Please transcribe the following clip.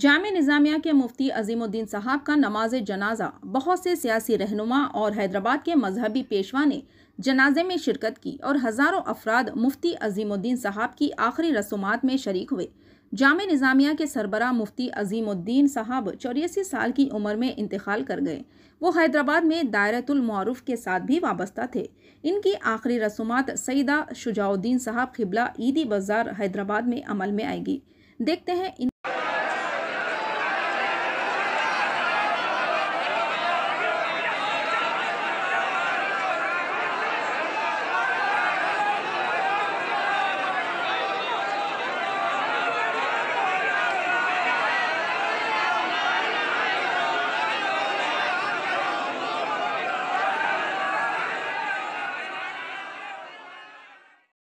जाम निज़ामिया के मुफ्ती अजीमुद्दीन साहब का नमाज जनाजा बहुत से सियासी रहनुमा और हैदराबाद के मजहबी पेशवा ने जनाजे में शिरकत की और हज़ारों अफराद मुफ्ती अजीमुद्दीन साहब की आखिरी रसूमात में शरीक हुए जाम निज़ामिया के सरबरा मुफ्ती अजीमुद्दीन साहब चौरासी साल की उम्र में इंतकाल कर गए वो हैदराबाद में दायरतुलमरूफ के साथ भी वाबस्ता थे इनकी आखिरी रसूमात सईदा शुजाउद्दीन साहब खिबला ईदी बाज़ार हैदराबाद में अमल में आएगी देखते हैं इन